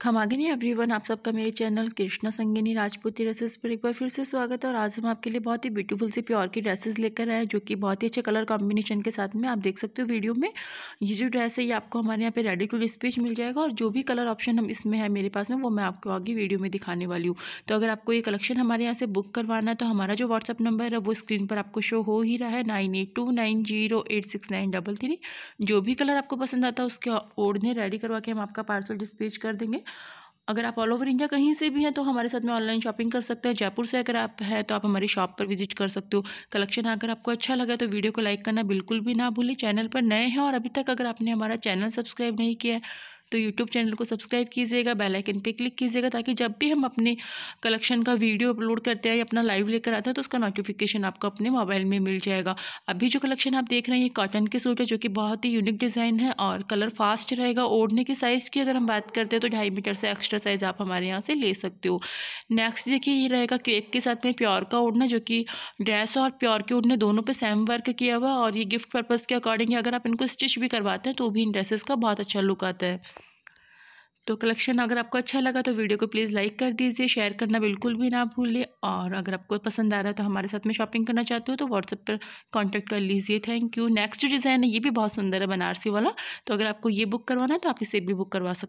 खमागिनी everyone आप सबका मेरे चैनल कृष्णा संगिनी राजपूती ड्रेसेस पर एक बार फिर से स्वागत है और आज हम आपके लिए बहुत ही ब्यूटीफुल सी प्योर की ड्रेसेस लेकर आए हैं जो कि बहुत ही अच्छे कलर कॉम्बिनेशन के साथ में आप देख सकते हो वीडियो में ये जो ड्रेस है ये आपको हमारे यहाँ पे रेडी टू डिस्पेच मिल जाएगा और जो भी कलर ऑप्शन हम इसमें है मेरे पास में वो मैं आपको आगे वीडियो में दिखाने वाली हूँ तो अगर आपको ये कलेक्शन हमारे यहाँ से बुक करवाना है तो हमारा जो व्हाट्सअप नंबर है वो स्क्रीन पर आपको शो हो ही रहा है नाइन जो भी कलर आपको पसंद आता है उसके ओढ़ने रेडी करवा के हम आपका पार्सल डिस्पेच कर देंगे अगर आप ऑल ओवर इंडिया कहीं से भी हैं तो हमारे साथ में ऑनलाइन शॉपिंग कर सकते हैं जयपुर से अगर आप हैं तो आप हमारी शॉप पर विजिट कर सकते हो कलेक्शन अगर आपको अच्छा लगा तो वीडियो को लाइक करना बिल्कुल भी ना भूलें चैनल पर नए हैं और अभी तक अगर आपने हमारा चैनल सब्सक्राइब नहीं किया है तो यूट्यूब चैनल को सब्सक्राइब कीजिएगा बेलाइकन पर क्लिक कीजिएगा ताकि जब भी हम अपने कलेक्शन का वीडियो अपलोड करते हैं या अपना लाइव लेकर आते हैं तो उसका नोटिफिकेशन आपको अपने मोबाइल में मिल जाएगा अभी जो कलेक्शन आप देख रहे हैं ये कॉटन के सूट है जो कि बहुत ही यूनिक डिज़ाइन है और कलर फास्ट रहेगा ओढ़ने के साइज़ की अगर हम बात करते हैं तो ढाई मीटर से एक्स्ट्रा साइज़ आप हमारे यहाँ से ले सकते हो नेक्स्ट देखिए ये रहेगा क्रेप के साथ में प्योर का ओढ़ना जो कि ड्रेस और प्योर के ओढ़ने दोनों पे सेम वर्क किया हुआ और ये गिफ्ट पर्पज़ के अकॉर्डिंग अगर आप इनको स्टिच भी करवाते हैं तो भी इन ड्रेसेस का बहुत अच्छा लुक आता है तो कलेक्शन अगर आपको अच्छा लगा तो वीडियो को प्लीज़ लाइक कर दीजिए शेयर करना बिल्कुल भी ना भूलें और अगर आपको पसंद आ रहा है तो हमारे साथ में शॉपिंग करना चाहते हो तो व्हाट्सएप पर कॉन्टैक्ट कर लीजिए थैंक यू नेक्स्ट डिज़ाइन है ये भी बहुत सुंदर है बनारसी वाला तो अगर आपको ये बुक करवाना है तो आप इसे भी बुक करवा सकते